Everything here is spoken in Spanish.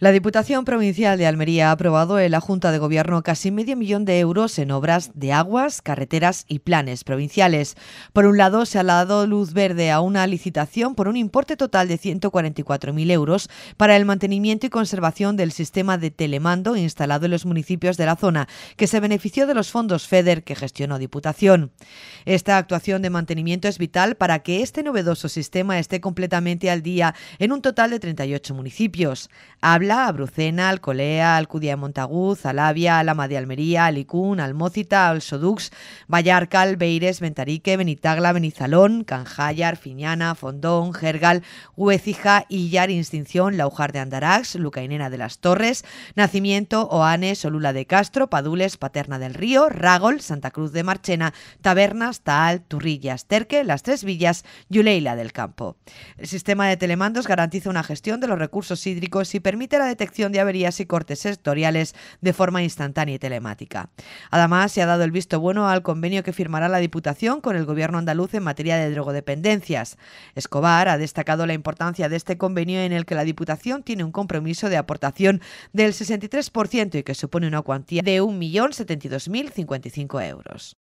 La Diputación Provincial de Almería ha aprobado en la Junta de Gobierno casi medio millón de euros en obras de aguas, carreteras y planes provinciales. Por un lado, se ha dado luz verde a una licitación por un importe total de 144.000 euros para el mantenimiento y conservación del sistema de telemando instalado en los municipios de la zona, que se benefició de los fondos FEDER que gestionó Diputación. Esta actuación de mantenimiento es vital para que este novedoso sistema esté completamente al día en un total de 38 municipios. Habla Abrucena, Alcolea, Alcudia de Montaguz, Alavia, Alama de Almería, Alicún, almocita, Alsodux, Vallarcal, Beires, Ventarique, Benitagla, Benizalón, Canjayar, Finiana, Fondón, Gergal, Huecija, Illar, Instinción, Laujar de Andarax, Lucainena de las Torres, Nacimiento, oane, solula de Castro, Padules, Paterna del Río, Ragol, Santa Cruz de Marchena, Tabernas, Taal, Turrillas, Terque, Las Tres Villas Yuleila del Campo. El sistema de telemandos garantiza una gestión de los recursos hídricos y permite la detección de averías y cortes sectoriales de forma instantánea y telemática. Además, se ha dado el visto bueno al convenio que firmará la Diputación con el Gobierno andaluz en materia de drogodependencias. Escobar ha destacado la importancia de este convenio en el que la Diputación tiene un compromiso de aportación del 63% y que supone una cuantía de 1.072.055 euros.